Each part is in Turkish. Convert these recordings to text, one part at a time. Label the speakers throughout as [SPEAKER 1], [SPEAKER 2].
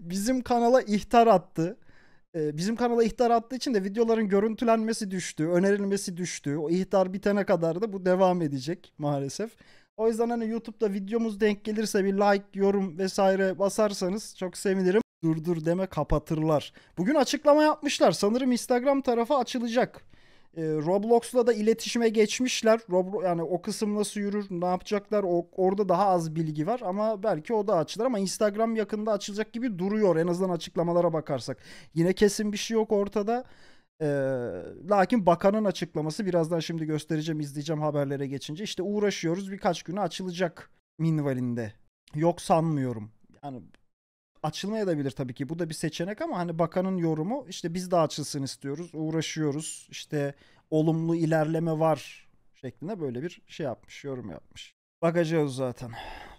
[SPEAKER 1] bizim kanala ihtar attı. Ee, bizim kanala ihtar attığı için de videoların görüntülenmesi düştü, önerilmesi düştü. O ihtar bitene kadar da bu devam edecek maalesef. O yüzden hani YouTube'da videomuz denk gelirse bir like, yorum vesaire basarsanız çok sevinirim. Durdur deme kapatırlar. Bugün açıklama yapmışlar. Sanırım Instagram tarafı açılacak. E, Roblox'la da iletişime geçmişler. Rob, yani o kısım nasıl yürür, ne yapacaklar o, orada daha az bilgi var ama belki o da açılır ama Instagram yakında açılacak gibi duruyor en azından açıklamalara bakarsak. Yine kesin bir şey yok ortada. E, lakin bakanın açıklaması birazdan şimdi göstereceğim izleyeceğim haberlere geçince işte uğraşıyoruz birkaç günü açılacak minvalinde. Yok sanmıyorum. Yani Açılmayabilir tabii ki. Bu da bir seçenek ama hani bakanın yorumu işte biz de açılsın istiyoruz, uğraşıyoruz. İşte olumlu ilerleme var şeklinde böyle bir şey yapmış, yorum yapmış. Bakacağız zaten.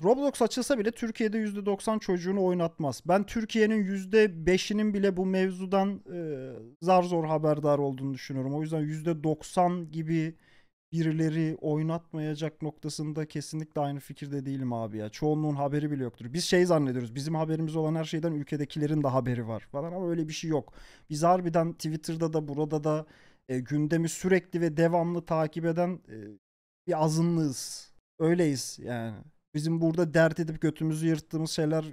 [SPEAKER 1] Roblox açılsa bile Türkiye'de %90 çocuğunu oynatmaz. Ben Türkiye'nin %5'inin bile bu mevzudan e, zar zor haberdar olduğunu düşünüyorum. O yüzden %90 gibi birileri oynatmayacak noktasında kesinlikle aynı fikirde değilim abi ya. Çoğunluğun haberi bile yoktur. Biz şey zannediyoruz. Bizim haberimiz olan her şeyden ülkedekilerin de haberi var falan ama öyle bir şey yok. Biz harbiden Twitter'da da burada da e, gündemi sürekli ve devamlı takip eden e, bir azınlığız. Öyleyiz yani. Bizim burada dert edip götümüzü yırttığımız şeyler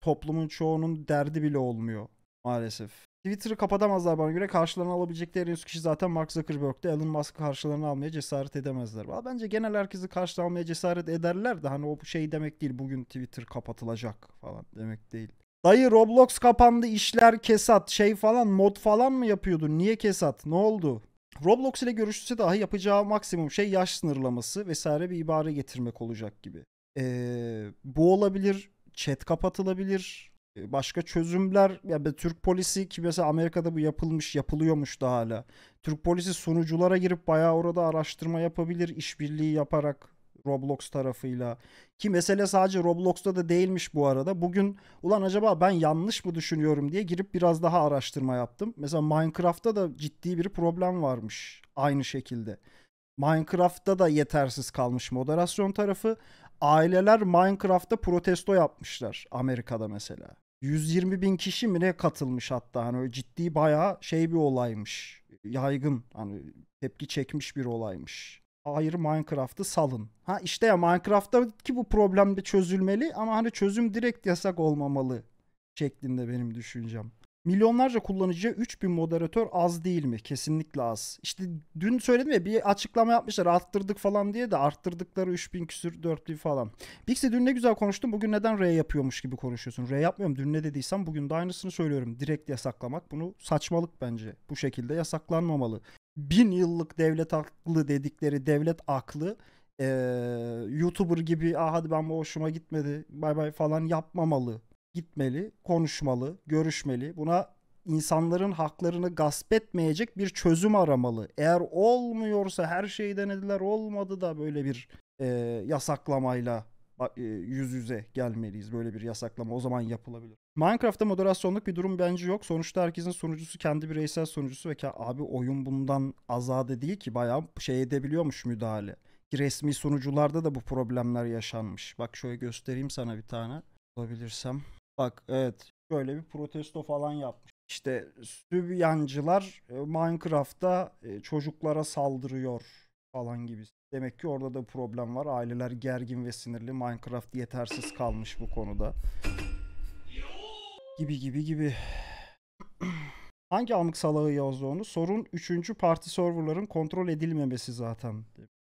[SPEAKER 1] toplumun çoğunun derdi bile olmuyor maalesef. Twitter'ı kapatamazlar bana göre. Karşılarına alabilecekleri en üst kişi zaten Mark Zuckerberg'de. Elon Musk karşılarına almaya cesaret edemezler. Vallahi bence genel herkesi karşılarına almaya cesaret ederler de hani o şey demek değil. Bugün Twitter kapatılacak falan demek değil. Dayı Roblox kapandı işler kesat şey falan mod falan mı yapıyordun? Niye kesat? Ne oldu? Roblox ile görüşse daha yapacağı maksimum şey yaş sınırlaması vesaire bir ibare getirmek olacak gibi. Ee, bu olabilir. Chat kapatılabilir ee, başka çözümler ya da Türk polisi ki mesela Amerika'da bu yapılmış yapılıyormuş da hala. Türk polisi sunuculara girip bayağı orada araştırma yapabilir işbirliği yaparak Roblox tarafıyla. Ki mesele sadece Roblox'ta da değilmiş bu arada. Bugün ulan acaba ben yanlış mı düşünüyorum diye girip biraz daha araştırma yaptım. Mesela Minecraft'ta da ciddi bir problem varmış aynı şekilde. Minecraft'ta da yetersiz kalmış moderasyon tarafı. Aileler Minecraft'ta protesto yapmışlar Amerika'da mesela. 120 bin kişi mi ne katılmış hatta hani öyle ciddi bayağı şey bir olaymış. Yaygın hani tepki çekmiş bir olaymış. Hayır Minecraft'ı salın. Ha işte ya Minecraft'taki bu problem de çözülmeli ama hani çözüm direkt yasak olmamalı şeklinde benim düşüncem. Milyonlarca kullanıcıya 3000 moderatör az değil mi? Kesinlikle az. İşte dün söyledim ya bir açıklama yapmışlar arttırdık falan diye de arttırdıkları 3000 küsür 4000 falan. Bixi dün ne güzel konuştun bugün neden R yapıyormuş gibi konuşuyorsun. R yapmıyorum dün ne dediysem bugün de aynısını söylüyorum. Direkt yasaklamak bunu saçmalık bence. Bu şekilde yasaklanmamalı. Bin yıllık devlet aklı dedikleri devlet aklı ee, YouTuber gibi ah hadi ben bu hoşuma gitmedi bay bay falan yapmamalı gitmeli, konuşmalı, görüşmeli. Buna insanların haklarını gasp etmeyecek bir çözüm aramalı. Eğer olmuyorsa her şeyi denediler olmadı da böyle bir e, yasaklamayla e, yüz yüze gelmeliyiz. Böyle bir yasaklama o zaman yapılabilir. Minecraft'ta moderasyonluk bir durum bence yok. Sonuçta herkesin sunucusu kendi bireysel sunucusu ve ki abi oyun bundan azade değil ki bayağı şey edebiliyormuş müdahale. Ki resmi sunucularda da bu problemler yaşanmış. Bak şöyle göstereyim sana bir tane. olabilirsem. Bak evet şöyle bir protesto falan yapmış. İşte Sübyancılar e, Minecraft'ta e, çocuklara saldırıyor falan gibi. Demek ki orada da problem var. Aileler gergin ve sinirli. Minecraft yetersiz kalmış bu konuda. Gibi gibi gibi. Hangi amık salağı yazdı onu? Sorun 3. parti serverların kontrol edilmemesi zaten.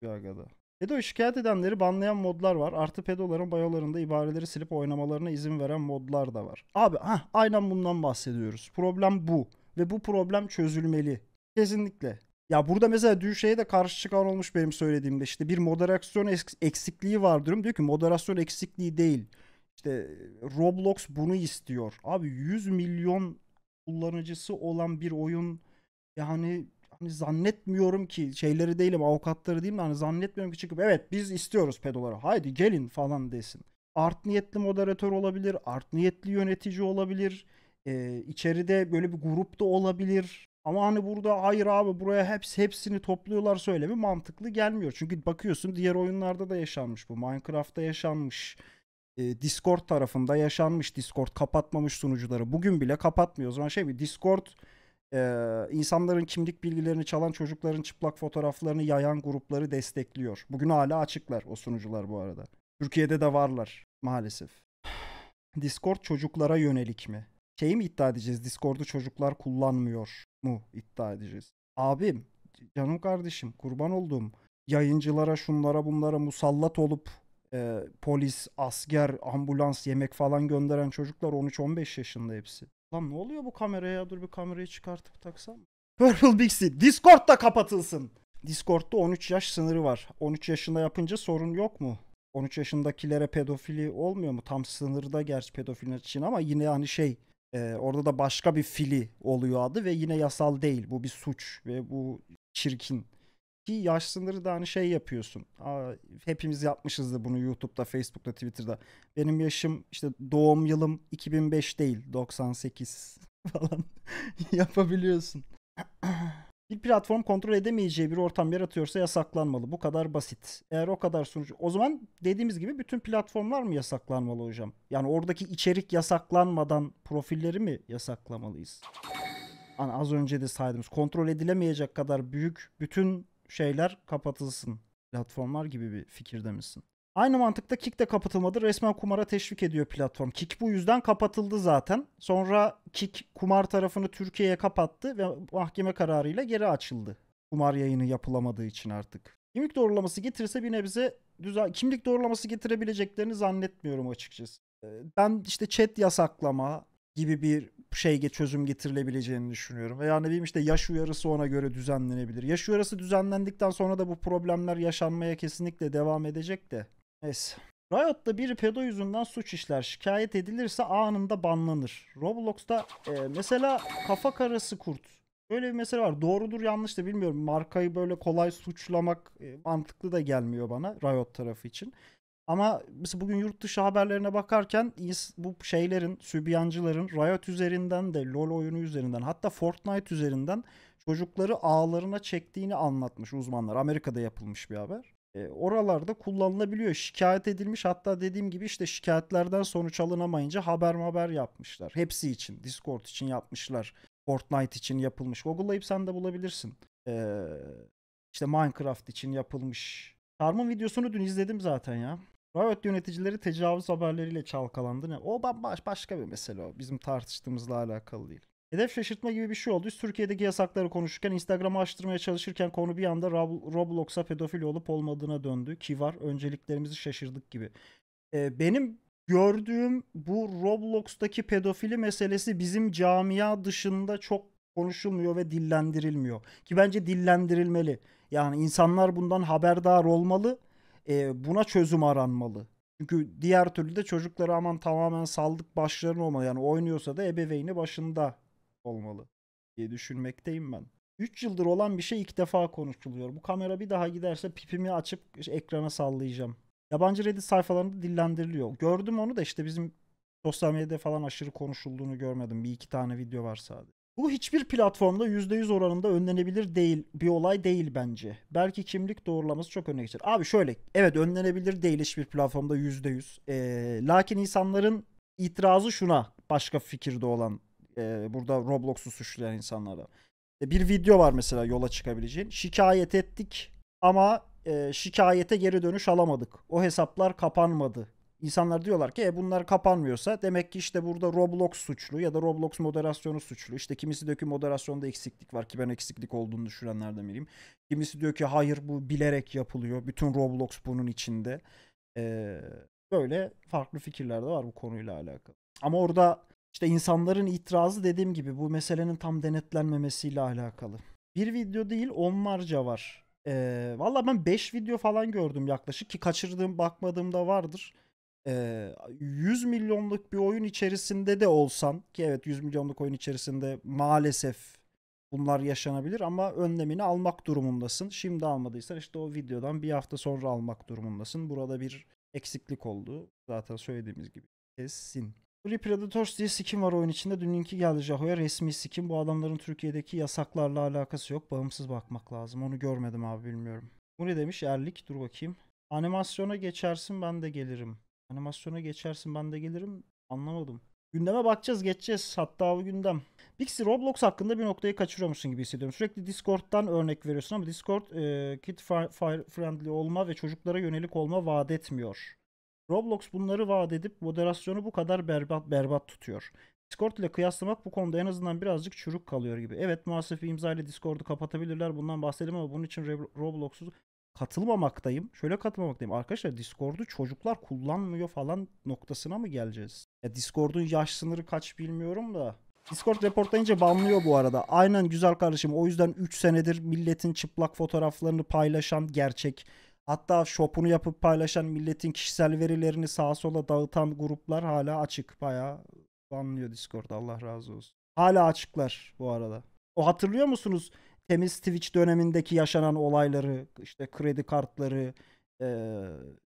[SPEAKER 1] Gaga'da. Pedo'yu şikayet edenleri banlayan modlar var. Artı pedoların bayolarında ibareleri silip oynamalarına izin veren modlar da var. Abi ha aynen bundan bahsediyoruz. Problem bu. Ve bu problem çözülmeli. Kesinlikle. Ya burada mesela dün şeye de karşı çıkan olmuş benim söylediğimde işte bir moderasyon eksikliği var diyorum. Diyor ki moderasyon eksikliği değil. İşte e, Roblox bunu istiyor. Abi 100 milyon kullanıcısı olan bir oyun yani hani zannetmiyorum ki şeyleri değilim avukatları değilim de hani zannetmiyorum ki çıkıp evet biz istiyoruz pedoları haydi gelin falan desin. Art niyetli moderatör olabilir, art niyetli yönetici olabilir, e, içeride böyle bir grup da olabilir. Ama hani burada hayır abi buraya hepsi hepsini topluyorlar söylemi mantıklı gelmiyor. Çünkü bakıyorsun diğer oyunlarda da yaşanmış bu. Minecraft'ta yaşanmış. E, Discord tarafında yaşanmış. Discord kapatmamış sunucuları. Bugün bile kapatmıyor. O zaman şey bir Discord ee, insanların kimlik bilgilerini çalan çocukların çıplak fotoğraflarını yayan grupları destekliyor. Bugün hala açıklar o sunucular bu arada. Türkiye'de de varlar maalesef. Discord çocuklara yönelik mi? Şeyi mi iddia edeceğiz? Discord'u çocuklar kullanmıyor mu iddia edeceğiz? Abim, canım kardeşim, kurban olduğum yayıncılara şunlara bunlara musallat olup e, polis, asker, ambulans, yemek falan gönderen çocuklar 13-15 yaşında hepsi. Lan ne oluyor bu kameraya? Dur bir kamerayı çıkartıp taksam. Purple Bixi Discord da kapatılsın. Discord'da 13 yaş sınırı var. 13 yaşında yapınca sorun yok mu? 13 yaşındakilere pedofili olmuyor mu? Tam sınırda gerçi pedofili için ama yine hani şey e, orada da başka bir fili oluyor adı ve yine yasal değil. Bu bir suç ve bu çirkin. Ki yaş sınırı da hani şey yapıyorsun. Aa, hepimiz da bunu YouTube'da, Facebook'ta, Twitter'da. Benim yaşım işte doğum yılım 2005 değil 98 falan yapabiliyorsun. bir platform kontrol edemeyeceği bir ortam yaratıyorsa yasaklanmalı. Bu kadar basit. Eğer o kadar sunucu... O zaman dediğimiz gibi bütün platformlar mı yasaklanmalı hocam? Yani oradaki içerik yasaklanmadan profilleri mi yasaklamalıyız? Hani az önce de saydığımız kontrol edilemeyecek kadar büyük bütün şeyler kapatılsın. Platformlar gibi bir fikirde misin? Aynı mantıkta Kick de kapatılmadı. Resmen kumara teşvik ediyor platform. Kick bu yüzden kapatıldı zaten. Sonra Kick kumar tarafını Türkiye'ye kapattı ve mahkeme kararıyla geri açıldı. Kumar yayını yapılamadığı için artık. Kimlik doğrulaması getirse bir nebze düzen... Kimlik doğrulaması getirebileceklerini zannetmiyorum açıkçası. Ee, ben işte chat yasaklama, gibi bir şey çözüm getirilebileceğini düşünüyorum. Veya ne bileyim işte yaş uyarısı ona göre düzenlenebilir. Yaş uyarısı düzenlendikten sonra da bu problemler yaşanmaya kesinlikle devam edecek de. Neyse. Riot'ta biri pedo yüzünden suç işler. Şikayet edilirse anında banlanır. Roblox'ta e, mesela kafa karası kurt. Böyle bir mesele var. Doğrudur yanlış da bilmiyorum. Markayı böyle kolay suçlamak e, mantıklı da gelmiyor bana Riot tarafı için. Ama mesela bugün yurt dışı haberlerine bakarken bu şeylerin, sübyancıların Riot üzerinden de, LoL oyunu üzerinden hatta Fortnite üzerinden çocukları ağlarına çektiğini anlatmış uzmanlar. Amerika'da yapılmış bir haber. E, oralarda kullanılabiliyor. Şikayet edilmiş hatta dediğim gibi işte şikayetlerden sonuç alınamayınca haber haber yapmışlar. Hepsi için, Discord için yapmışlar. Fortnite için yapılmış. Google'layıp sen de bulabilirsin. E, işte Minecraft için yapılmış. Tarmın videosunu dün izledim zaten ya. Riot yöneticileri tecavüz haberleriyle çalkalandı. Ne? O baş, başka bir mesele o. Bizim tartıştığımızla alakalı değil. Hedef şaşırtma gibi bir şey oldu. Biz Türkiye'deki yasakları konuşurken Instagram'ı açtırmaya çalışırken konu bir anda Roblox'a pedofil olup olmadığına döndü. Ki var önceliklerimizi şaşırdık gibi. Ee, benim gördüğüm bu Roblox'taki pedofili meselesi bizim camia dışında çok konuşulmuyor ve dillendirilmiyor. Ki bence dillendirilmeli. Yani insanlar bundan haberdar olmalı e, buna çözüm aranmalı. Çünkü diğer türlü de çocukları aman tamamen saldık başlarına olmalı. Yani oynuyorsa da ebeveyni başında olmalı diye düşünmekteyim ben. 3 yıldır olan bir şey ilk defa konuşuluyor. Bu kamera bir daha giderse pipimi açıp işte ekrana sallayacağım. Yabancı Reddit sayfalarında dillendiriliyor. Gördüm onu da işte bizim sosyal medyada falan aşırı konuşulduğunu görmedim. Bir iki tane video var sadece. Bu hiçbir platformda %100 oranında önlenebilir değil bir olay değil bence. Belki kimlik doğrulaması çok öne geçer. Abi şöyle evet önlenebilir değil hiçbir platformda %100. Ee, lakin insanların itirazı şuna başka fikirde olan e, burada Roblox'u suçlayan insanlara. E, bir video var mesela yola çıkabileceğin. Şikayet ettik ama e, şikayete geri dönüş alamadık. O hesaplar kapanmadı İnsanlar diyorlar ki e, bunlar kapanmıyorsa demek ki işte burada Roblox suçlu ya da Roblox moderasyonu suçlu. İşte kimisi diyor ki moderasyonda eksiklik var ki ben eksiklik olduğunu düşünenlerden biriyim. Kimisi diyor ki hayır bu bilerek yapılıyor. Bütün Roblox bunun içinde. Ee, böyle farklı fikirler de var bu konuyla alakalı. Ama orada işte insanların itirazı dediğim gibi bu meselenin tam denetlenmemesiyle alakalı. Bir video değil onlarca var. Ee, Valla ben 5 video falan gördüm yaklaşık ki kaçırdığım bakmadığım da vardır. 100 milyonluk bir oyun içerisinde de olsan ki evet 100 milyonluk oyun içerisinde maalesef bunlar yaşanabilir ama önlemini almak durumundasın. Şimdi almadıysan işte o videodan bir hafta sonra almak durumundasın. Burada bir eksiklik oldu. Zaten söylediğimiz gibi kesin. Free Predators diye skin var oyun içinde. Dünkü geldi Jaho'ya resmi skin. Bu adamların Türkiye'deki yasaklarla alakası yok. Bağımsız bakmak lazım. Onu görmedim abi bilmiyorum. Bu ne demiş? Erlik. Dur bakayım. Animasyona geçersin ben de gelirim. Animasyona geçersin ben de gelirim. Anlamadım. Gündeme bakacağız geçeceğiz hatta bu gündem. Pixie Roblox hakkında bir noktayı kaçırıyormuşsun gibi hissediyorum. Sürekli Discord'dan örnek veriyorsun ama Discord e, kid friendly olma ve çocuklara yönelik olma vaat etmiyor. Roblox bunları vaat edip moderasyonu bu kadar berbat berbat tutuyor. Discord ile kıyaslamak bu konuda en azından birazcık çürük kalıyor gibi. Evet maalesef imza ile Discord'u kapatabilirler bundan bahsedelim ama bunun için Roblox'u katılmamaktayım. Şöyle katılmamaktayım. Arkadaşlar Discord'u çocuklar kullanmıyor falan noktasına mı geleceğiz? Ya Discord'un yaş sınırı kaç bilmiyorum da. Discord reportlayınca banlıyor bu arada. Aynen güzel kardeşim. O yüzden 3 senedir milletin çıplak fotoğraflarını paylaşan gerçek Hatta shop'unu yapıp paylaşan milletin kişisel verilerini sağa sola dağıtan gruplar hala açık. Bayağı banlıyor Discord Allah razı olsun. Hala açıklar bu arada. O hatırlıyor musunuz? temiz Twitch dönemindeki yaşanan olayları, işte kredi kartları,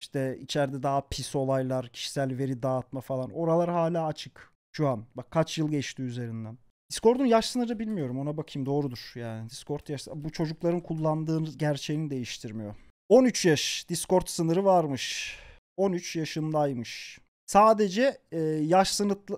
[SPEAKER 1] işte içeride daha pis olaylar, kişisel veri dağıtma falan oralar hala açık şu an. Bak kaç yıl geçti üzerinden. Discord'un yaş sınırı bilmiyorum ona bakayım doğrudur yani. Discord yaş bu çocukların kullandığı gerçeğini değiştirmiyor. 13 yaş Discord sınırı varmış. 13 yaşındaymış. Sadece e, yaş sınıtlı,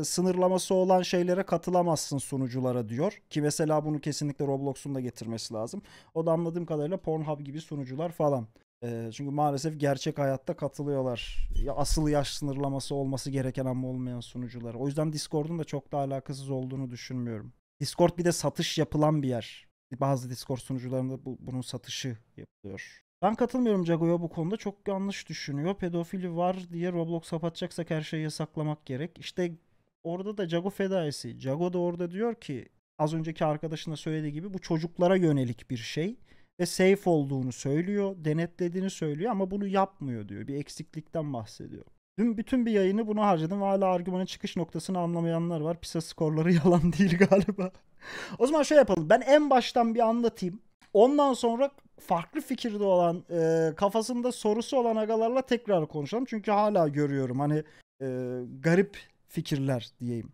[SPEAKER 1] e, sınırlaması olan şeylere katılamazsın sunuculara diyor. Ki mesela bunu kesinlikle Roblox'un da getirmesi lazım. O da anladığım kadarıyla Pornhub gibi sunucular falan. E, çünkü maalesef gerçek hayatta katılıyorlar. Ya asıl yaş sınırlaması olması gereken ama olmayan sunucular. O yüzden Discord'un da çok da alakasız olduğunu düşünmüyorum. Discord bir de satış yapılan bir yer. Bazı Discord sunucularında bu, bunun satışı yapılıyor. Ben katılmıyorum Jago'ya bu konuda. Çok yanlış düşünüyor. Pedofili var diye Roblox kapatacaksak her şeyi yasaklamak gerek. İşte orada da Jago fedaisi. Jago da orada diyor ki az önceki arkadaşına söylediği gibi bu çocuklara yönelik bir şey ve safe olduğunu söylüyor, denetlediğini söylüyor ama bunu yapmıyor diyor. Bir eksiklikten bahsediyor. Dün bütün bir yayını buna harcadım ve hala argümanın çıkış noktasını anlamayanlar var. PISA skorları yalan değil galiba. o zaman şöyle yapalım. Ben en baştan bir anlatayım. Ondan sonra farklı fikirde olan e, kafasında sorusu olan agalarla tekrar konuşalım. Çünkü hala görüyorum hani e, garip fikirler diyeyim.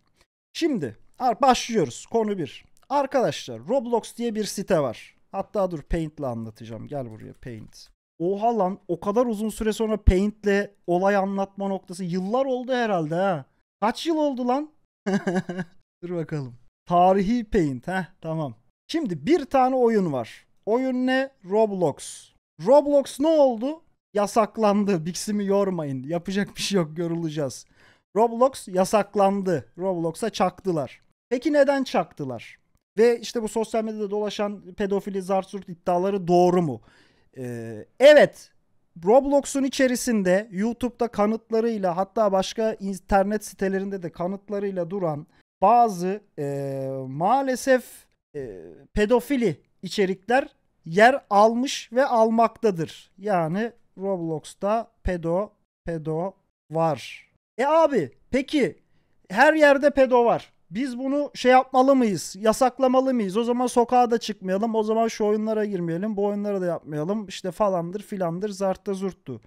[SPEAKER 1] Şimdi başlıyoruz konu bir. Arkadaşlar Roblox diye bir site var. Hatta dur Paint ile anlatacağım. Gel buraya Paint. Oha lan o kadar uzun süre sonra Paint ile olay anlatma noktası yıllar oldu herhalde ha. Kaç yıl oldu lan? dur bakalım. Tarihi Paint ha tamam. Şimdi bir tane oyun var. Oyun ne? Roblox. Roblox ne oldu? Yasaklandı. Bix'imi yormayın. Yapacak bir şey yok. Yorulacağız. Roblox yasaklandı. Roblox'a çaktılar. Peki neden çaktılar? Ve işte bu sosyal medyada dolaşan pedofili zarsurt iddiaları doğru mu? Ee, evet. Roblox'un içerisinde YouTube'da kanıtlarıyla hatta başka internet sitelerinde de kanıtlarıyla duran bazı e, maalesef e, pedofili içerikler yer almış ve almaktadır. Yani Roblox'ta pedo pedo var. E abi peki her yerde pedo var. Biz bunu şey yapmalı mıyız? Yasaklamalı mıyız? O zaman sokağa da çıkmayalım. O zaman şu oyunlara girmeyelim. Bu oyunlara da yapmayalım. İşte falandır filandır zartta zurttu.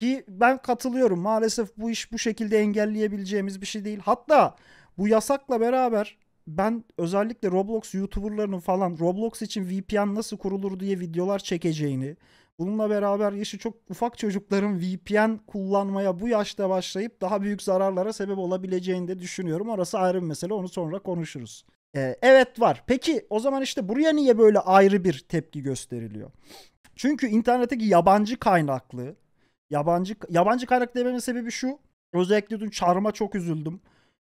[SPEAKER 1] Ki ben katılıyorum. Maalesef bu iş bu şekilde engelleyebileceğimiz bir şey değil. Hatta bu yasakla beraber ben özellikle Roblox YouTuber'larının falan Roblox için VPN nasıl kurulur diye videolar çekeceğini, bununla beraber yaşı çok ufak çocukların VPN kullanmaya bu yaşta başlayıp daha büyük zararlara sebep olabileceğini de düşünüyorum. Orası ayrı bir mesele onu sonra konuşuruz. Ee, evet var. Peki o zaman işte buraya niye böyle ayrı bir tepki gösteriliyor? Çünkü internetteki yabancı kaynaklı, yabancı yabancı kaynak dememin sebebi şu. Özellikle dün çarma çok üzüldüm.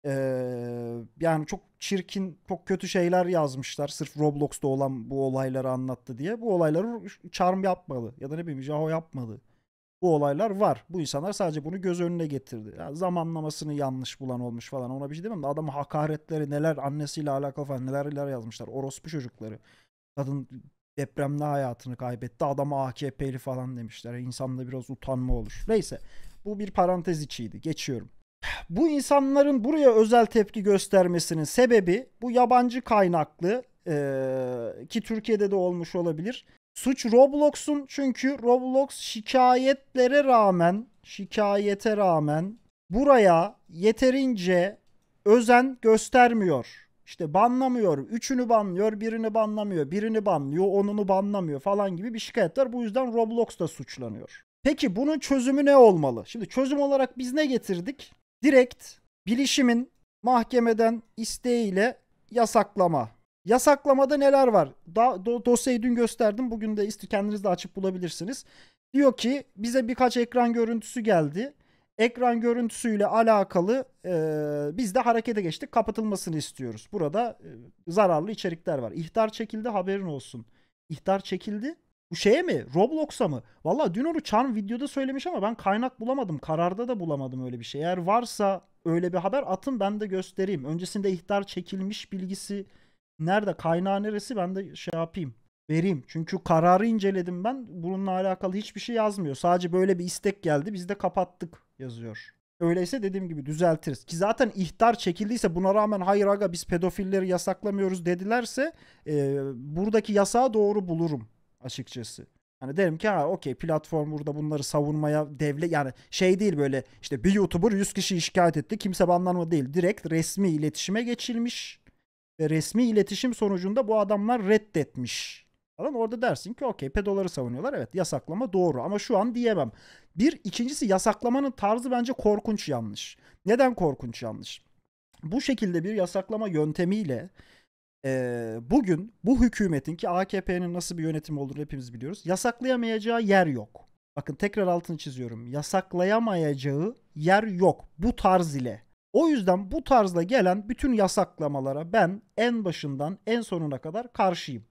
[SPEAKER 1] Ee, yani çok çirkin, çok kötü şeyler yazmışlar. Sırf Roblox'ta olan bu olayları anlattı diye. Bu olayları Charm yapmadı. Ya da ne bileyim Yahoo yapmadı. Bu olaylar var. Bu insanlar sadece bunu göz önüne getirdi. Yani zamanlamasını yanlış bulan olmuş falan. Ona bir şey demem de adama hakaretleri neler annesiyle alakalı falan neler neler yazmışlar. Orospu çocukları. Kadın depremde hayatını kaybetti. Adama AKP'li falan demişler. İnsanda biraz utanma olur. Neyse. Bu bir parantez içiydi. Geçiyorum. Bu insanların buraya özel tepki göstermesinin sebebi bu yabancı kaynaklı e, ki Türkiye'de de olmuş olabilir. Suç Roblox'un çünkü Roblox şikayetlere rağmen şikayete rağmen buraya yeterince özen göstermiyor. İşte banlamıyor. Üçünü banlıyor, birini banlamıyor, birini banlıyor, onunu banlamıyor falan gibi bir şikayetler. Bu yüzden Roblox da suçlanıyor. Peki bunun çözümü ne olmalı? Şimdi çözüm olarak biz ne getirdik? Direkt bilişimin mahkemeden isteğiyle yasaklama. Yasaklamada neler var? Da, do, dosyayı dün gösterdim. Bugün de iste kendiniz de açıp bulabilirsiniz. Diyor ki bize birkaç ekran görüntüsü geldi. Ekran görüntüsüyle alakalı e, biz de harekete geçtik. Kapatılmasını istiyoruz. Burada e, zararlı içerikler var. İhtar çekildi haberin olsun. İhtar çekildi bu şeye mi? Roblox'a mı? Valla dün onu Charm videoda söylemiş ama ben kaynak bulamadım. Kararda da bulamadım öyle bir şey. Eğer varsa öyle bir haber atın ben de göstereyim. Öncesinde ihtar çekilmiş bilgisi nerede? Kaynağı neresi? Ben de şey yapayım. Vereyim. Çünkü kararı inceledim ben. Bununla alakalı hiçbir şey yazmıyor. Sadece böyle bir istek geldi. Biz de kapattık yazıyor. Öyleyse dediğim gibi düzeltiriz. Ki zaten ihtar çekildiyse buna rağmen hayır aga biz pedofilleri yasaklamıyoruz dedilerse e, buradaki yasağı doğru bulurum açıkçası. Hani derim ki ha okey platform burada bunları savunmaya devlet, yani şey değil böyle işte bir YouTuber 100 kişi şikayet etti kimse banlanma değil. Direkt resmi iletişime geçilmiş ve resmi iletişim sonucunda bu adamlar reddetmiş. Falan orada dersin ki okey pedoları savunuyorlar evet yasaklama doğru ama şu an diyemem. Bir ikincisi yasaklamanın tarzı bence korkunç yanlış. Neden korkunç yanlış? Bu şekilde bir yasaklama yöntemiyle e, bugün bu hükümetin ki AKP'nin nasıl bir yönetim olduğunu hepimiz biliyoruz. Yasaklayamayacağı yer yok. Bakın tekrar altını çiziyorum. Yasaklayamayacağı yer yok bu tarz ile. O yüzden bu tarzla gelen bütün yasaklamalara ben en başından en sonuna kadar karşıyım.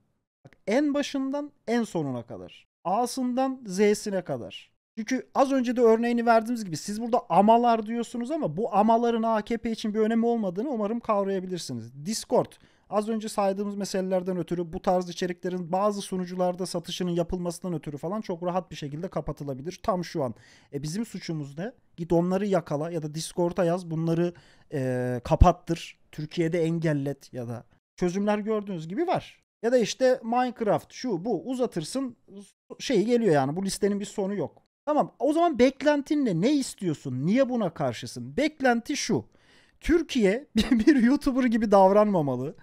[SPEAKER 1] Bak, en başından en sonuna kadar. A'sından Z'sine kadar. Çünkü az önce de örneğini verdiğimiz gibi siz burada amalar diyorsunuz ama bu amaların AKP için bir önemi olmadığını umarım kavrayabilirsiniz. Discord Az önce saydığımız meselelerden ötürü bu tarz içeriklerin bazı sunucularda satışının yapılmasından ötürü falan çok rahat bir şekilde kapatılabilir. Tam şu an. E bizim suçumuz ne? Git onları yakala ya da Discord'a yaz bunları e, kapattır. Türkiye'de engellet ya da çözümler gördüğünüz gibi var. Ya da işte Minecraft şu bu uzatırsın şey geliyor yani bu listenin bir sonu yok. Tamam o zaman beklentin ne? Ne istiyorsun? Niye buna karşısın? Beklenti şu. Türkiye bir, bir YouTuber gibi davranmamalı.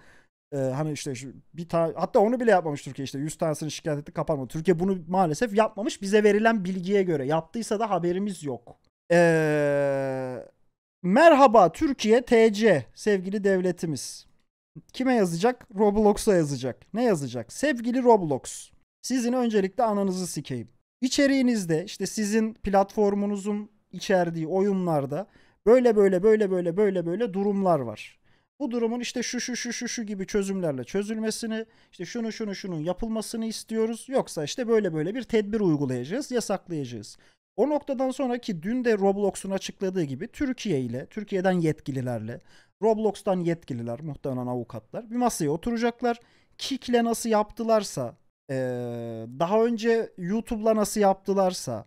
[SPEAKER 1] Ee, hani işte şu bir tane hatta onu bile yapmamış Türkiye işte 100 tanesini şikayet etti kapanma. Türkiye bunu maalesef yapmamış bize verilen bilgiye göre. Yaptıysa da haberimiz yok. Ee, merhaba Türkiye TC sevgili devletimiz. Kime yazacak? Roblox'a yazacak. Ne yazacak? Sevgili Roblox. Sizin öncelikle ananızı sikeyim. İçeriğinizde işte sizin platformunuzun içerdiği oyunlarda böyle böyle böyle böyle böyle böyle durumlar var bu durumun işte şu şu şu şu şu gibi çözümlerle çözülmesini, işte şunu şunu şunun yapılmasını istiyoruz. Yoksa işte böyle böyle bir tedbir uygulayacağız, yasaklayacağız. O noktadan sonraki dün de Roblox'un açıkladığı gibi Türkiye ile, Türkiye'den yetkililerle, Roblox'tan yetkililer, muhtemelen avukatlar bir masaya oturacaklar. Kick'le nasıl yaptılarsa, daha önce YouTube'la nasıl yaptılarsa,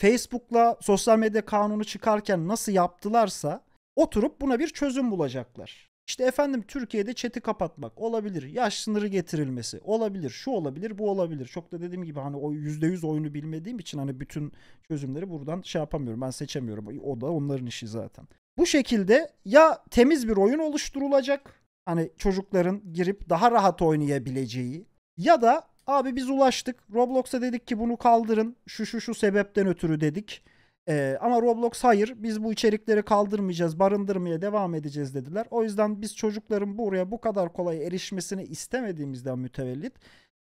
[SPEAKER 1] Facebook'la sosyal medya kanunu çıkarken nasıl yaptılarsa oturup buna bir çözüm bulacaklar. İşte efendim Türkiye'de çeti kapatmak olabilir. Yaş sınırı getirilmesi olabilir. Şu olabilir, bu olabilir. Çok da dediğim gibi hani o %100 oyunu bilmediğim için hani bütün çözümleri buradan şey yapamıyorum. Ben seçemiyorum. O da onların işi zaten. Bu şekilde ya temiz bir oyun oluşturulacak. Hani çocukların girip daha rahat oynayabileceği ya da abi biz ulaştık. Roblox'a dedik ki bunu kaldırın. Şu şu şu sebepten ötürü dedik. Ee, ama Roblox hayır biz bu içerikleri kaldırmayacağız, barındırmaya devam edeceğiz dediler. O yüzden biz çocukların buraya bu kadar kolay erişmesini istemediğimizden mütevellit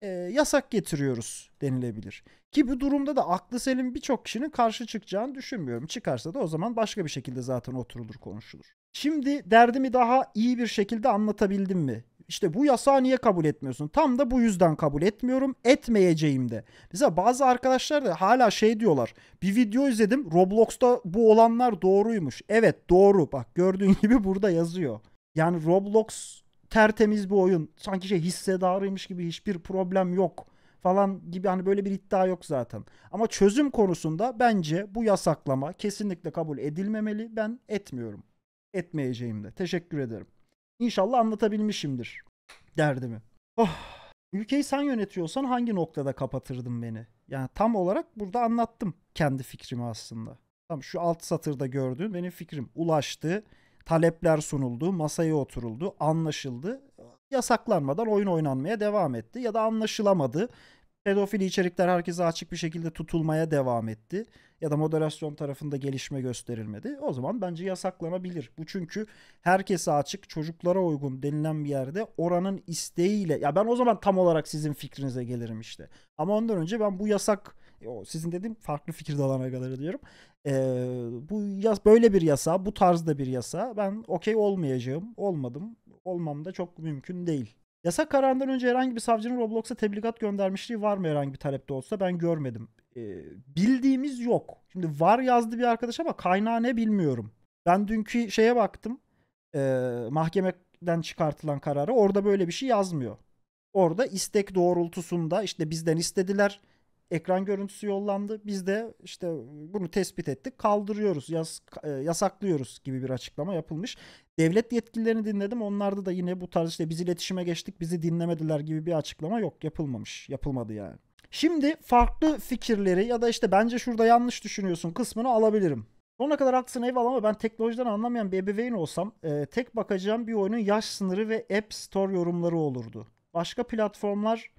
[SPEAKER 1] e, yasak getiriyoruz denilebilir. Ki bu durumda da aklı selim birçok kişinin karşı çıkacağını düşünmüyorum. Çıkarsa da o zaman başka bir şekilde zaten oturulur konuşulur. Şimdi derdimi daha iyi bir şekilde anlatabildim mi işte bu yasağı niye kabul etmiyorsun? Tam da bu yüzden kabul etmiyorum. Etmeyeceğim de. Mesela bazı arkadaşlar da hala şey diyorlar. Bir video izledim. Roblox'ta bu olanlar doğruymuş. Evet doğru. Bak gördüğün gibi burada yazıyor. Yani Roblox tertemiz bir oyun. Sanki şey hissedarıymış gibi hiçbir problem yok falan gibi hani böyle bir iddia yok zaten. Ama çözüm konusunda bence bu yasaklama kesinlikle kabul edilmemeli. Ben etmiyorum. Etmeyeceğim de. Teşekkür ederim. İnşallah anlatabilmişimdir derdimi. Oh. Ülkeyi sen yönetiyorsan hangi noktada kapatırdın beni? Yani tam olarak burada anlattım kendi fikrimi aslında. Tam şu alt satırda gördüğün benim fikrim ulaştı, talepler sunuldu, masaya oturuldu, anlaşıldı. Yasaklanmadan oyun oynanmaya devam etti ya da anlaşılamadı pedofili içerikler herkese açık bir şekilde tutulmaya devam etti ya da moderasyon tarafında gelişme gösterilmedi. O zaman bence yasaklanabilir. Bu çünkü herkese açık, çocuklara uygun denilen bir yerde oranın isteğiyle ya ben o zaman tam olarak sizin fikrinize gelirim işte. Ama ondan önce ben bu yasak sizin dediğim farklı fikir dalana kadar diyorum. Ee, bu yas böyle bir yasa, bu tarzda bir yasa ben okey olmayacağım, olmadım, olmam da çok mümkün değil Yasak kararından önce herhangi bir savcının Roblox'a tebligat göndermişliği var mı herhangi bir talepte olsa ben görmedim. Ee, bildiğimiz yok. Şimdi var yazdı bir arkadaş ama kaynağı ne bilmiyorum. Ben dünkü şeye baktım. E, mahkemeden çıkartılan kararı orada böyle bir şey yazmıyor. Orada istek doğrultusunda işte bizden istediler ekran görüntüsü yollandı. Biz de işte bunu tespit ettik. Kaldırıyoruz, yas, e, yasaklıyoruz gibi bir açıklama yapılmış. Devlet yetkililerini dinledim. Onlarda da yine bu tarz işte biz iletişime geçtik, bizi dinlemediler gibi bir açıklama yok. Yapılmamış. Yapılmadı yani. Şimdi farklı fikirleri ya da işte bence şurada yanlış düşünüyorsun kısmını alabilirim. Sonuna kadar haklısın eyvallah ama ben teknolojiden anlamayan bir ebeveyn olsam e, tek bakacağım bir oyunun yaş sınırı ve App Store yorumları olurdu. Başka platformlar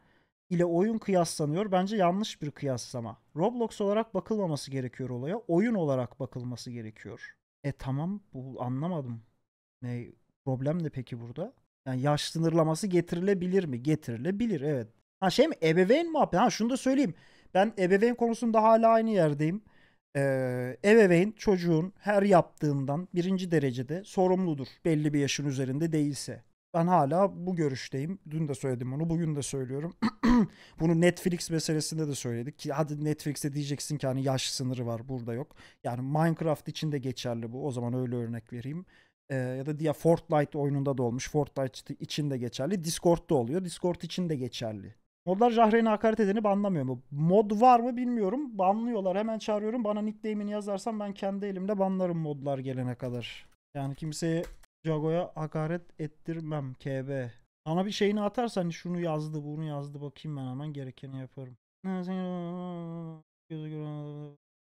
[SPEAKER 1] ile oyun kıyaslanıyor. Bence yanlış bir kıyaslama. Roblox olarak bakılmaması gerekiyor olaya. Oyun olarak bakılması gerekiyor. E tamam bu anlamadım. Ne problem ne peki burada? Yani yaş sınırlaması getirilebilir mi? Getirilebilir evet. Ha şey mi ebeveyn muhabbeti? Ha şunu da söyleyeyim. Ben ebeveyn konusunda hala aynı yerdeyim. Ee, ebeveyn çocuğun her yaptığından birinci derecede sorumludur. Belli bir yaşın üzerinde değilse. Ben hala bu görüşteyim. Dün de söyledim bunu, bugün de söylüyorum. bunu Netflix meselesinde de söyledik ki hadi Netflix'te diyeceksin ki hani yaş sınırı var, burada yok. Yani Minecraft için de geçerli bu. O zaman öyle örnek vereyim. Ee, ya da diye Fortnite oyununda da olmuş. Fortnite için de geçerli. Discord'da oluyor. Discord için de geçerli. Modlar Jahreyn'e hakaret edeni banlamıyor mu? Mod var mı bilmiyorum. Banlıyorlar. Hemen çağırıyorum. Bana nickname'ini yazarsan ben kendi elimle banlarım modlar gelene kadar. Yani kimseye Jago'ya hakaret ettirmem KB. Bana bir şeyini atarsan hani şunu yazdı bunu yazdı bakayım ben hemen gerekeni yaparım.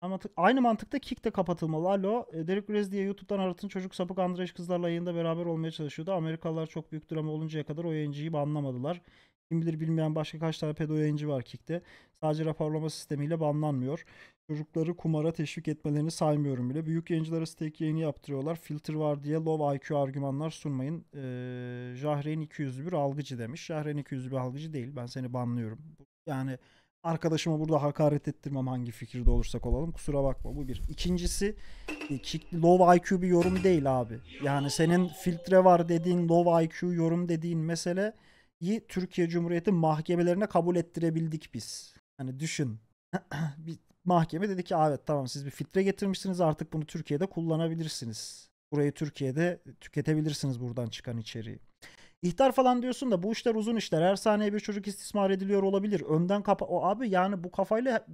[SPEAKER 1] Mantık, aynı mantıkta kick de kapatılmalı. Alo, e, Derek Rez diye YouTube'dan aratın çocuk sapık Andrej kızlarla yayında beraber olmaya çalışıyordu. Amerikalılar çok büyük drama oluncaya kadar o yayıncıyı anlamadılar. Kim bilir bilmeyen başka kaç tane pedo yayıncı var kickte. Sadece raporlama sistemiyle banlanmıyor. Çocukları kumara teşvik etmelerini saymıyorum bile. Büyük yayıncılara stake yayını yaptırıyorlar. Filter var diye low IQ argümanlar sunmayın. Ee, Jahreyn 201 algıcı demiş. Jahreyn 201 algıcı değil. Ben seni banlıyorum. Yani arkadaşıma burada hakaret ettirmem hangi fikirde olursak olalım. Kusura bakma bu bir. İkincisi e, low IQ bir yorum değil abi. Yani senin filtre var dediğin low IQ yorum dediğin meseleyi Türkiye Cumhuriyeti mahkemelerine kabul ettirebildik biz. Hani düşün. bir mahkeme dedi ki evet tamam siz bir filtre getirmişsiniz artık bunu Türkiye'de kullanabilirsiniz. Burayı Türkiye'de tüketebilirsiniz buradan çıkan içeriği. İhtar falan diyorsun da bu işler uzun işler. Her saniye bir çocuk istismar ediliyor olabilir. Önden kapa o abi yani bu kafayla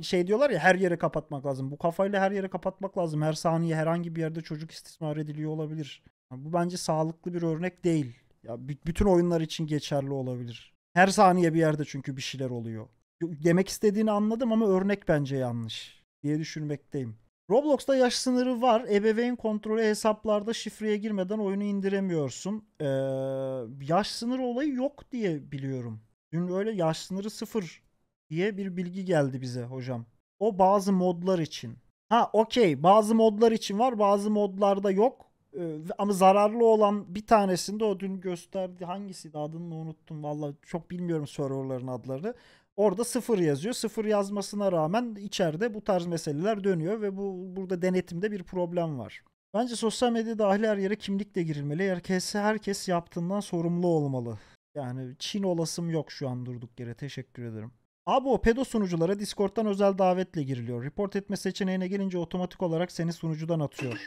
[SPEAKER 1] şey diyorlar ya her yere kapatmak lazım. Bu kafayla her yere kapatmak lazım. Her saniye herhangi bir yerde çocuk istismar ediliyor olabilir. Yani bu bence sağlıklı bir örnek değil. Ya bütün oyunlar için geçerli olabilir. Her saniye bir yerde çünkü bir şeyler oluyor demek istediğini anladım ama örnek bence yanlış diye düşünmekteyim. Roblox'ta yaş sınırı var. Ebeveyn kontrolü hesaplarda şifreye girmeden oyunu indiremiyorsun. Ee, yaş sınırı olayı yok diye biliyorum. Dün öyle yaş sınırı sıfır diye bir bilgi geldi bize hocam. O bazı modlar için. Ha okey bazı modlar için var bazı modlarda yok. Ee, ama zararlı olan bir tanesinde o dün gösterdi hangisiydi adını unuttum valla çok bilmiyorum serverların adlarını. Orada sıfır yazıyor. Sıfır yazmasına rağmen içeride bu tarz meseleler dönüyor ve bu burada denetimde bir problem var. Bence sosyal medya dahil her yere kimlik de girilmeli. Herkes, herkes yaptığından sorumlu olmalı. Yani Çin olasım yok şu an durduk yere. Teşekkür ederim. Abi pedo sunuculara Discord'dan özel davetle giriliyor. Report etme seçeneğine gelince otomatik olarak seni sunucudan atıyor.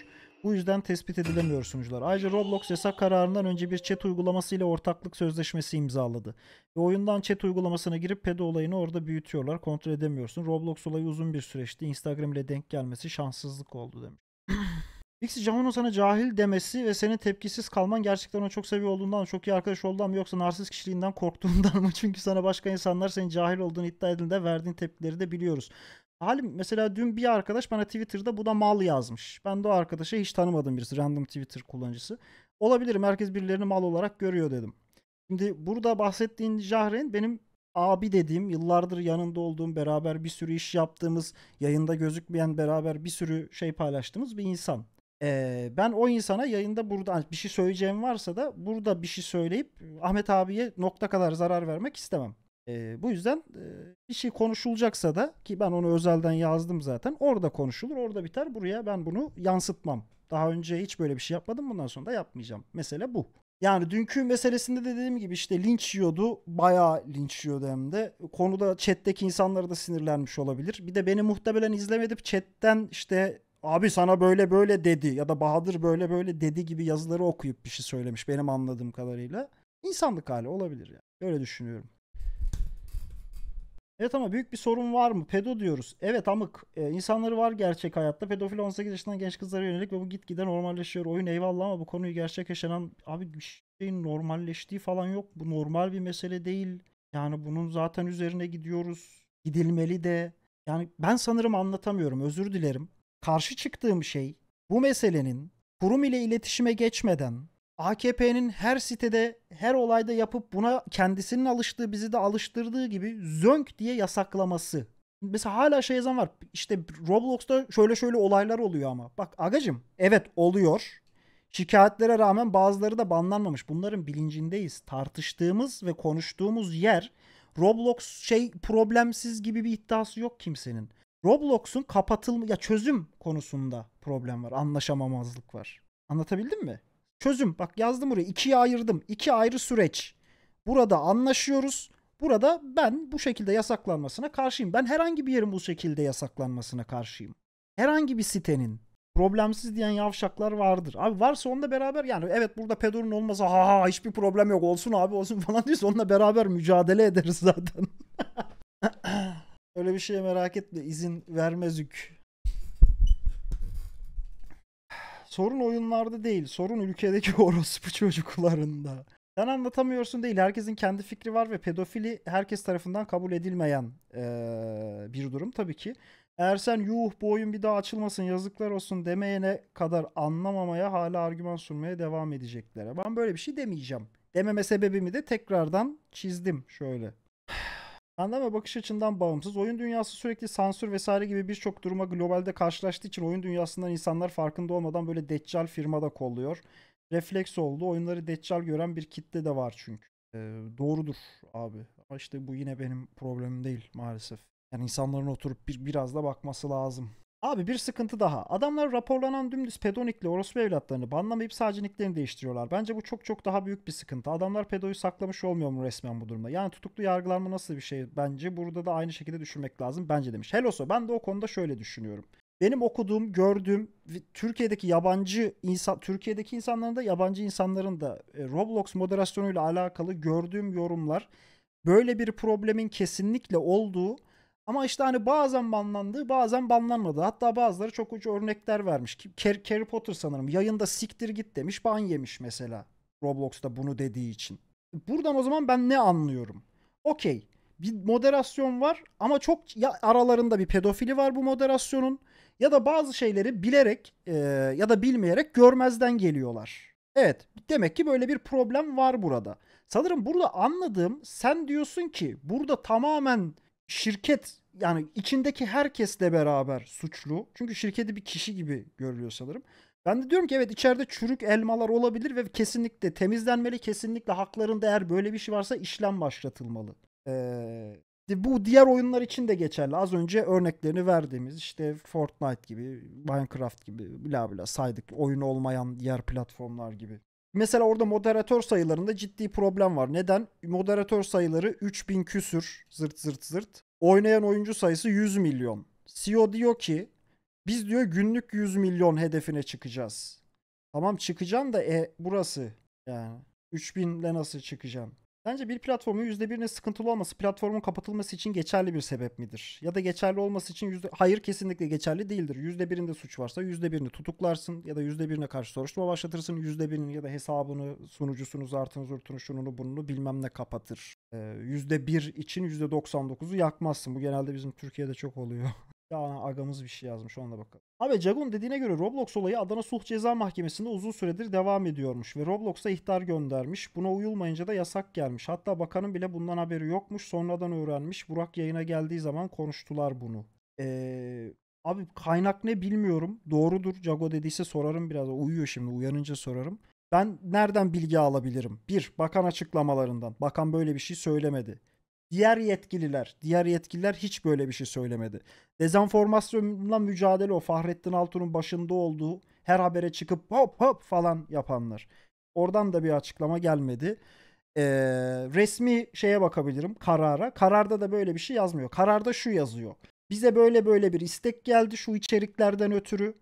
[SPEAKER 1] Bu yüzden tespit edilemiyor sunucular. Ayrıca Roblox yasak kararından önce bir chat uygulaması ile ortaklık sözleşmesi imzaladı. Ve oyundan chat uygulamasına girip pedo olayını orada büyütüyorlar. Kontrol edemiyorsun. Roblox olayı uzun bir süreçti. Instagram ile denk gelmesi şanssızlık oldu demiş. Pixie Jamon'un sana cahil demesi ve senin tepkisiz kalman gerçekten onu çok seviyor olduğundan, çok iyi arkadaş olduğundan mı yoksa narsist kişiliğinden korktuğundan mı? Çünkü sana başka insanlar senin cahil olduğunu iddia edildiğinde verdiğin tepkileri de biliyoruz. Halim mesela dün bir arkadaş bana Twitter'da bu da mal yazmış. Ben de o arkadaşa hiç tanımadım birisi. Random Twitter kullanıcısı. Olabilirim. Herkes birilerini mal olarak görüyor dedim. Şimdi burada bahsettiğin Jahren benim abi dediğim, yıllardır yanında olduğum, beraber bir sürü iş yaptığımız, yayında gözükmeyen beraber bir sürü şey paylaştığımız bir insan. Ee, ben o insana yayında burada hani bir şey söyleyeceğim varsa da burada bir şey söyleyip Ahmet abiye nokta kadar zarar vermek istemem. E, bu yüzden e, bir şey konuşulacaksa da ki ben onu özelden yazdım zaten orada konuşulur orada biter buraya ben bunu yansıtmam. Daha önce hiç böyle bir şey yapmadım bundan sonra da yapmayacağım. Mesele bu. Yani dünkü meselesinde de dediğim gibi işte linç yiyordu. Bayağı linç yiyordu hem de. Konuda chatteki insanlara da sinirlenmiş olabilir. Bir de beni muhtemelen izlemedip chatten işte abi sana böyle böyle dedi ya da Bahadır böyle böyle dedi gibi yazıları okuyup bir şey söylemiş benim anladığım kadarıyla. İnsanlık hali olabilir yani. Öyle düşünüyorum. Evet ama büyük bir sorun var mı? Pedo diyoruz. Evet amık. Ee, insanları var gerçek hayatta. Pedofili 18 yaşından genç kızlara yönelik ve bu gitgide normalleşiyor. Oyun eyvallah ama bu konuyu gerçek yaşanan... Abi bir şeyin normalleştiği falan yok. Bu normal bir mesele değil. Yani bunun zaten üzerine gidiyoruz. Gidilmeli de. Yani ben sanırım anlatamıyorum. Özür dilerim. Karşı çıktığım şey bu meselenin kurum ile iletişime geçmeden AKP'nin her sitede, her olayda yapıp buna kendisinin alıştığı, bizi de alıştırdığı gibi zönk diye yasaklaması. Mesela hala şey yazan var. İşte Roblox'ta şöyle şöyle olaylar oluyor ama. Bak agacım evet oluyor. Şikayetlere rağmen bazıları da banlanmamış. Bunların bilincindeyiz. Tartıştığımız ve konuştuğumuz yer Roblox şey problemsiz gibi bir iddiası yok kimsenin. Roblox'un kapatılma ya çözüm konusunda problem var. Anlaşamamazlık var. Anlatabildim mi? Çözüm bak yazdım buraya ikiye ayırdım. İki ayrı süreç. Burada anlaşıyoruz. Burada ben bu şekilde yasaklanmasına karşıyım. Ben herhangi bir yerin bu şekilde yasaklanmasına karşıyım. Herhangi bir sitenin problemsiz diyen yavşaklar vardır. Abi varsa onunla beraber yani evet burada pedorun olmasa ha ha hiçbir problem yok olsun abi olsun falan diyorsa onunla beraber mücadele ederiz zaten. Öyle bir şey merak etme izin vermezük. Sorun oyunlarda değil, sorun ülkedeki orospu çocuklarında. Sen anlatamıyorsun değil. Herkesin kendi fikri var ve pedofili herkes tarafından kabul edilmeyen ee, bir durum tabii ki. Eğer sen yuh bu oyun bir daha açılmasın yazıklar olsun demeyene kadar anlamamaya hala argüman sunmaya devam edecekler. Ben böyle bir şey demeyeceğim. Dememe sebebimi de tekrardan çizdim şöyle. Benden ve bakış açından bağımsız. Oyun dünyası sürekli sansür vesaire gibi birçok duruma globalde karşılaştığı için oyun dünyasından insanlar farkında olmadan böyle deccal firma da kolluyor. Refleks oldu. Oyunları deccal gören bir kitle de var çünkü. Ee, doğrudur abi. Ama işte bu yine benim problemim değil maalesef. Yani insanların oturup bir, biraz da bakması lazım. Abi bir sıkıntı daha. Adamlar raporlanan dümdüz pedonikli orospu evlatlarını banlamayıp sadece nicklerini değiştiriyorlar. Bence bu çok çok daha büyük bir sıkıntı. Adamlar pedoyu saklamış olmuyor mu resmen bu durumda? Yani tutuklu yargılanma nasıl bir şey bence? Burada da aynı şekilde düşünmek lazım bence demiş. Helloso ben de o konuda şöyle düşünüyorum. Benim okuduğum, gördüğüm Türkiye'deki yabancı insan Türkiye'deki insanların da yabancı insanların da e, Roblox moderasyonuyla alakalı gördüğüm yorumlar böyle bir problemin kesinlikle olduğu ama işte hani bazen banlandı bazen banlanmadı. Hatta bazıları çok ucu örnekler vermiş. Harry Potter sanırım yayında siktir git demiş ban yemiş mesela. Roblox'ta bunu dediği için. Buradan o zaman ben ne anlıyorum? Okey bir moderasyon var ama çok ya aralarında bir pedofili var bu moderasyonun ya da bazı şeyleri bilerek e, ya da bilmeyerek görmezden geliyorlar. Evet demek ki böyle bir problem var burada. Sanırım burada anladığım sen diyorsun ki burada tamamen şirket yani içindeki herkesle beraber suçlu. Çünkü şirketi bir kişi gibi görülüyor sanırım. Ben de diyorum ki evet içeride çürük elmalar olabilir ve kesinlikle temizlenmeli. Kesinlikle haklarında eğer böyle bir şey varsa işlem başlatılmalı. Ee, bu diğer oyunlar için de geçerli. Az önce örneklerini verdiğimiz işte Fortnite gibi, Minecraft gibi bla bla saydık oyun olmayan diğer platformlar gibi. Mesela orada moderatör sayılarında ciddi problem var. Neden? Moderatör sayıları 3000 küsür zırt zırt zırt. Oynayan oyuncu sayısı 100 milyon. CEO diyor ki biz diyor günlük 100 milyon hedefine çıkacağız. Tamam çıkacaksın da e burası yani 3000 ile nasıl çıkacağım? Bence bir platformun %1'ine sıkıntılı olması platformun kapatılması için geçerli bir sebep midir? Ya da geçerli olması için yüzde... hayır kesinlikle geçerli değildir. %1'inde suç varsa %1'ini tutuklarsın ya da %1'ine karşı soruşturma başlatırsın. %1'in ya da hesabını sunucusunu zartını zurtunu şununu bunu bilmem ne kapatır. Ee, %1 için %99'u yakmazsın. Bu genelde bizim Türkiye'de çok oluyor. Ya agamız bir şey yazmış ona da bakalım. Abi Cagun dediğine göre Roblox olayı Adana Sulh Ceza Mahkemesi'nde uzun süredir devam ediyormuş ve Roblox'a ihtar göndermiş. Buna uyulmayınca da yasak gelmiş. Hatta bakanın bile bundan haberi yokmuş. Sonradan öğrenmiş. Burak yayına geldiği zaman konuştular bunu. Ee, abi kaynak ne bilmiyorum. Doğrudur. Cago dediyse sorarım biraz. Uyuyor şimdi. Uyanınca sorarım. Ben nereden bilgi alabilirim? Bir, bakan açıklamalarından. Bakan böyle bir şey söylemedi. Diğer yetkililer, diğer yetkililer hiç böyle bir şey söylemedi. Dezenformasyonla mücadele o Fahrettin Altun'un başında olduğu her habere çıkıp hop hop falan yapanlar. Oradan da bir açıklama gelmedi. Ee, resmi şeye bakabilirim karara. Kararda da böyle bir şey yazmıyor. Kararda şu yazıyor. Bize böyle böyle bir istek geldi şu içeriklerden ötürü.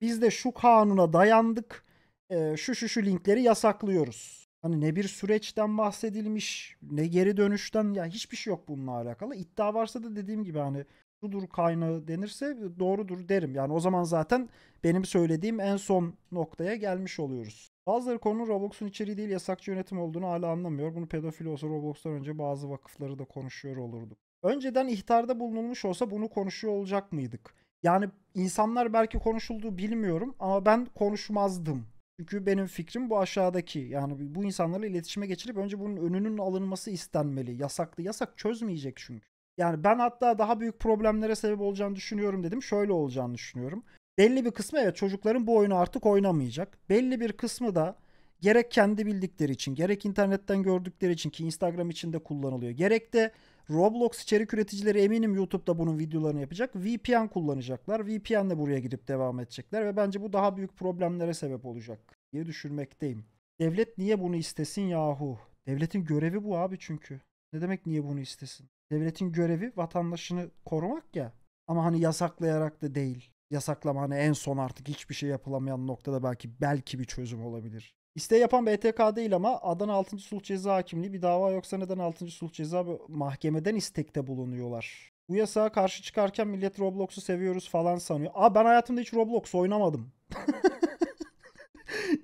[SPEAKER 1] Biz de şu kanuna dayandık. Ee, şu şu şu linkleri yasaklıyoruz Hani ne bir süreçten bahsedilmiş, ne geri dönüşten ya yani hiçbir şey yok bununla alakalı. İddia varsa da dediğim gibi hani şudur kaynağı denirse doğrudur derim. Yani o zaman zaten benim söylediğim en son noktaya gelmiş oluyoruz. Bazıları konunun Roblox'un içeriği değil yasakçı yönetim olduğunu hala anlamıyor. Bunu pedofili olsa Roblox'tan önce bazı vakıfları da konuşuyor olurduk. Önceden ihtarda bulunulmuş olsa bunu konuşuyor olacak mıydık? Yani insanlar belki konuşulduğu bilmiyorum ama ben konuşmazdım çünkü benim fikrim bu aşağıdaki. Yani bu insanlarla iletişime geçirip önce bunun önünün alınması istenmeli. Yasaklı yasak çözmeyecek çünkü. Yani ben hatta daha büyük problemlere sebep olacağını düşünüyorum dedim. Şöyle olacağını düşünüyorum. Belli bir kısmı evet çocukların bu oyunu artık oynamayacak. Belli bir kısmı da gerek kendi bildikleri için, gerek internetten gördükleri için ki Instagram içinde kullanılıyor. Gerek de Roblox içerik üreticileri eminim YouTube'da bunun videolarını yapacak. VPN kullanacaklar. VPN de buraya gidip devam edecekler ve bence bu daha büyük problemlere sebep olacak diye düşünmekteyim. Devlet niye bunu istesin yahu? Devletin görevi bu abi çünkü. Ne demek niye bunu istesin? Devletin görevi vatandaşını korumak ya. Ama hani yasaklayarak da değil. Yasaklama hani en son artık hiçbir şey yapılamayan noktada belki belki bir çözüm olabilir. İsteği yapan BTK e değil ama Adana 6. Sulh Ceza Hakimliği bir dava yoksa neden 6. Sulh Ceza Mahkemeden istekte bulunuyorlar? Bu yasağa karşı çıkarken millet Roblox'u seviyoruz falan sanıyor. Aa ben hayatımda hiç Roblox oynamadım.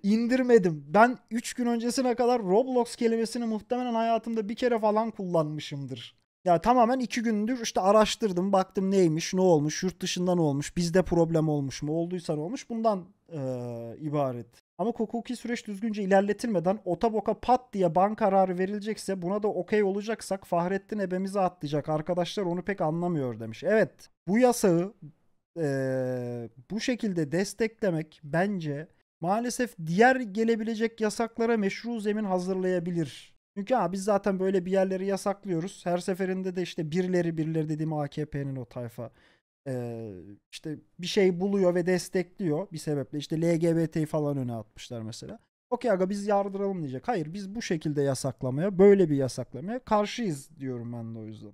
[SPEAKER 1] İndirmedim. Ben 3 gün öncesine kadar Roblox kelimesini muhtemelen hayatımda bir kere falan kullanmışımdır. Ya yani tamamen 2 gündür işte araştırdım, baktım neymiş, ne olmuş, yurt dışından olmuş, bizde problem olmuş mu, olduysa ne olmuş bundan e, ibaret. Ama hukuki süreç düzgünce ilerletilmeden otaboka pat diye ban kararı verilecekse buna da okey olacaksak Fahrettin ebemize atlayacak. Arkadaşlar onu pek anlamıyor demiş. Evet bu yasağı e, bu şekilde desteklemek bence maalesef diğer gelebilecek yasaklara meşru zemin hazırlayabilir. Çünkü ha, biz zaten böyle bir yerleri yasaklıyoruz. Her seferinde de işte birileri birileri dediğim AKP'nin o tayfa ee, işte bir şey buluyor ve destekliyor bir sebeple. işte LGBT'yi falan öne atmışlar mesela. Okey aga biz yardıralım diyecek. Hayır biz bu şekilde yasaklamaya, böyle bir yasaklamaya karşıyız diyorum ben de o yüzden.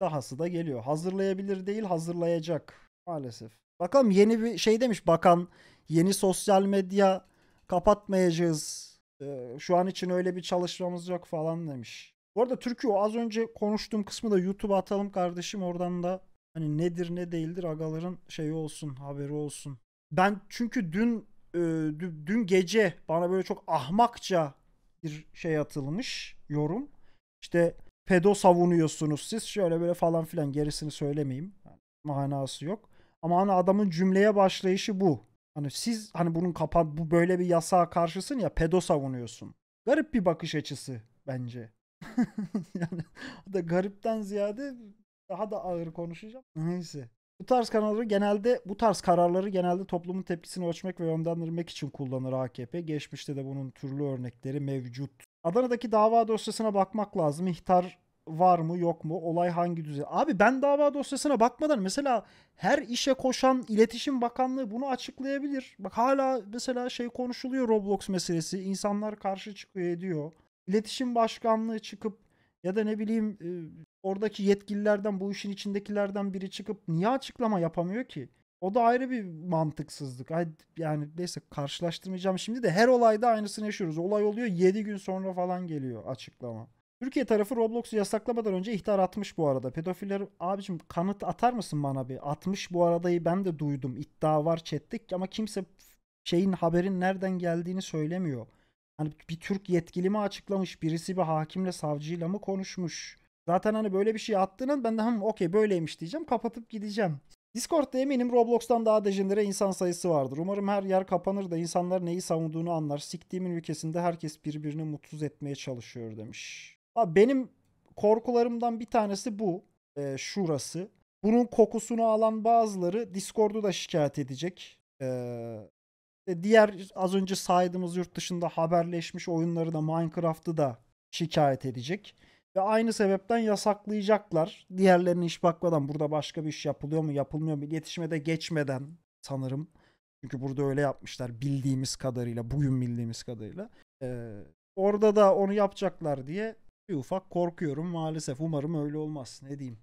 [SPEAKER 1] Dahası da geliyor. Hazırlayabilir değil, hazırlayacak maalesef. Bakalım yeni bir şey demiş bakan yeni sosyal medya kapatmayacağız. şu an için öyle bir çalışmamız yok falan demiş. Bu arada Türkiye o az önce konuştuğum kısmı da YouTube'a atalım kardeşim. Oradan da Hani nedir ne değildir agaların şeyi olsun haberi olsun. Ben çünkü dün e, dün gece bana böyle çok ahmakça bir şey atılmış yorum. İşte pedo savunuyorsunuz siz şöyle böyle falan filan gerisini söylemeyeyim. Yani manası yok. Ama hani adamın cümleye başlayışı bu. Hani siz hani bunun kapan bu böyle bir yasağa karşısın ya pedo savunuyorsun. Garip bir bakış açısı bence. yani da garipten ziyade daha da ağır konuşacağım. Neyse. Bu tarz kararları genelde bu tarz kararları genelde toplumun tepkisini ölçmek ve yönlendirmek için kullanır AKP. Geçmişte de bunun türlü örnekleri mevcut. Adana'daki dava dosyasına bakmak lazım. İhtar var mı yok mu? Olay hangi düzey? Abi ben dava dosyasına bakmadan mesela her işe koşan iletişim Bakanlığı bunu açıklayabilir. Bak hala mesela şey konuşuluyor Roblox meselesi. İnsanlar karşı çıkıyor ediyor. İletişim Başkanlığı çıkıp ya da ne bileyim e, oradaki yetkililerden bu işin içindekilerden biri çıkıp niye açıklama yapamıyor ki? O da ayrı bir mantıksızlık. Yani neyse karşılaştırmayacağım şimdi de her olayda aynısını yaşıyoruz. Olay oluyor 7 gün sonra falan geliyor açıklama. Türkiye tarafı Roblox'u yasaklamadan önce ihtar atmış bu arada. Pedofiller abicim kanıt atar mısın bana bir? Atmış bu aradayı ben de duydum. İddia var chat'tik ama kimse şeyin haberin nereden geldiğini söylemiyor. Hani bir Türk yetkili mi açıklamış, birisi bir hakimle savcıyla mı konuşmuş? Zaten hani böyle bir şey attığının ben de hım okey böyleymiş diyeceğim kapatıp gideceğim. Discord'da eminim Roblox'tan daha dejenere insan sayısı vardır. Umarım her yer kapanır da insanlar neyi savunduğunu anlar. Siktiğimin ülkesinde herkes birbirini mutsuz etmeye çalışıyor demiş. Abi benim korkularımdan bir tanesi bu. E, şurası. Bunun kokusunu alan bazıları Discord'u da şikayet edecek. Ee, e, diğer az önce saydığımız yurt dışında haberleşmiş oyunları da Minecraft'ı da şikayet edecek. Ve aynı sebepten yasaklayacaklar. Diğerlerine iş bakmadan burada başka bir iş yapılıyor mu yapılmıyor mu yetişmede geçmeden sanırım. Çünkü burada öyle yapmışlar bildiğimiz kadarıyla bugün bildiğimiz kadarıyla. Ee, orada da onu yapacaklar diye bir ufak korkuyorum maalesef umarım öyle olmaz ne diyeyim.